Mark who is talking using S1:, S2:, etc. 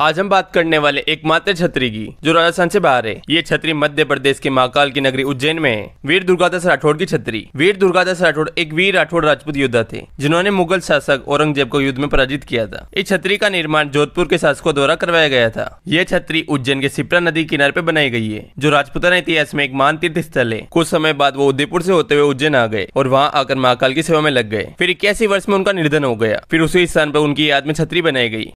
S1: आज हम बात करने वाले एकमात्र छतरी की जो राजस्थान से बाहर है ये छतरी मध्य प्रदेश के महाकाल की नगरी उज्जैन में है वीर दुर्गादास राठौड़ की छतरी वीर दुर्गादास राठौड़ एक वीर राठौड़ राजपूत योद्धा थे जिन्होंने मुगल शासक औरंगजेब को युद्ध में पराजित किया था इस छतरी का निर्माण जोधपुर के शासकों द्वारा करवाया गया था यह छतरी उज्जैन के सिपरा नदी किनारे पर बनाई गई है जो राजपूताना इतिहास में एक मान तीर्थ स्थल है कुछ समय बाद वो उदयपुर से होते हुए उज्जैन आ गए और वहाँ आकर महाकाल की सेवा में लग गए फिर इक्यासी वर्ष में उनका निर्धन हो गया फिर उसी स्थान पर उनकी याद में छतरी बनाई गई